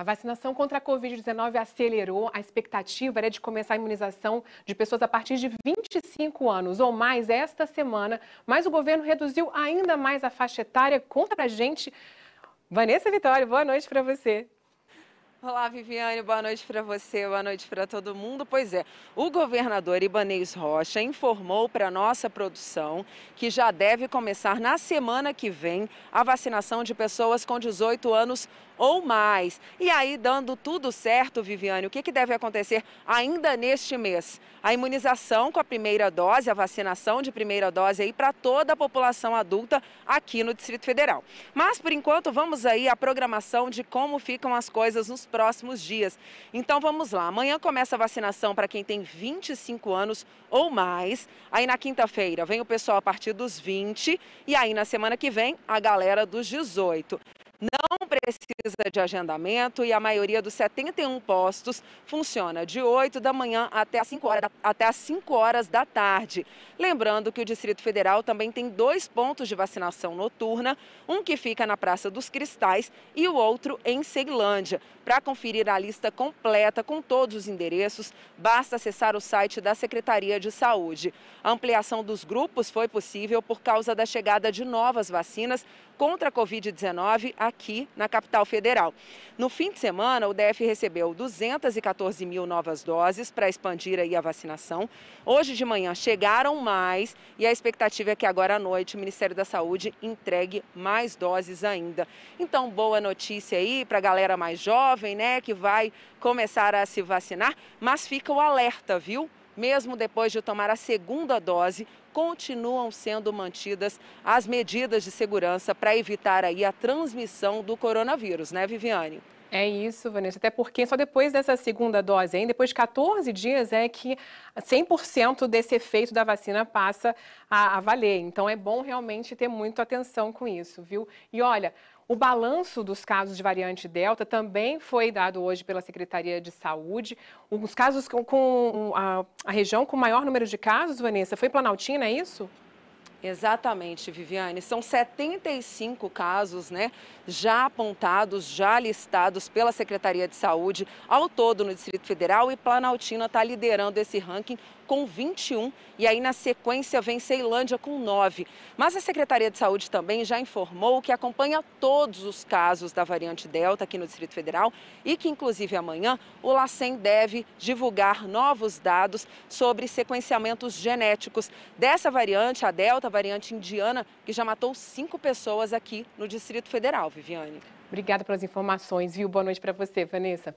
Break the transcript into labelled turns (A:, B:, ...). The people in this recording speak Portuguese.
A: A vacinação contra a Covid-19 acelerou. A expectativa era de começar a imunização de pessoas a partir de 25 anos ou mais esta semana, mas o governo reduziu ainda mais a faixa etária. Conta pra gente. Vanessa Vitória, boa noite para você.
B: Olá, Viviane, boa noite para você, boa noite para todo mundo. Pois é, o governador Ibanês Rocha informou para nossa produção que já deve começar na semana que vem a vacinação de pessoas com 18 anos ou mais. E aí, dando tudo certo, Viviane, o que, que deve acontecer ainda neste mês? A imunização com a primeira dose, a vacinação de primeira dose aí para toda a população adulta aqui no Distrito Federal. Mas, por enquanto, vamos aí à programação de como ficam as coisas nos próximos dias. Então vamos lá, amanhã começa a vacinação para quem tem 25 anos ou mais. Aí na quinta-feira vem o pessoal a partir dos 20 e aí na semana que vem a galera dos 18 não precisa de agendamento e a maioria dos 71 postos funciona de 8 da manhã até às 5 horas, até às 5 horas da tarde. Lembrando que o Distrito Federal também tem dois pontos de vacinação noturna, um que fica na Praça dos Cristais e o outro em Ceilândia. Para conferir a lista completa com todos os endereços, basta acessar o site da Secretaria de Saúde. A ampliação dos grupos foi possível por causa da chegada de novas vacinas contra a Covid-19 aqui na capital federal. No fim de semana, o DF recebeu 214 mil novas doses para expandir aí a vacinação. Hoje de manhã chegaram mais e a expectativa é que agora à noite o Ministério da Saúde entregue mais doses ainda. Então, boa notícia aí para a galera mais jovem, né, que vai começar a se vacinar, mas fica o alerta, viu? mesmo depois de tomar a segunda dose, continuam sendo mantidas as medidas de segurança para evitar aí a transmissão do coronavírus,
A: né, Viviane? É isso, Vanessa. Até porque só depois dessa segunda dose, hein, depois de 14 dias, é que 100% desse efeito da vacina passa a, a valer. Então é bom realmente ter muita atenção com isso, viu? E olha, o balanço dos casos de variante Delta também foi dado hoje pela Secretaria de Saúde. Os casos com, com a, a, região com maior número de casos, Vanessa, foi Planaltina, é isso?
B: Exatamente, Viviane. São 75 casos né, já apontados, já listados pela Secretaria de Saúde, ao todo no Distrito Federal, e Planaltina está liderando esse ranking com 21 e aí na sequência vem Ceilândia com 9. Mas a Secretaria de Saúde também já informou que acompanha todos os casos da variante Delta aqui no Distrito Federal e que inclusive amanhã o LACEN deve divulgar novos dados sobre sequenciamentos genéticos dessa variante, a Delta, a variante indiana, que já matou cinco pessoas aqui no Distrito Federal, Viviane.
A: Obrigada pelas informações, viu? Boa noite para você, Vanessa.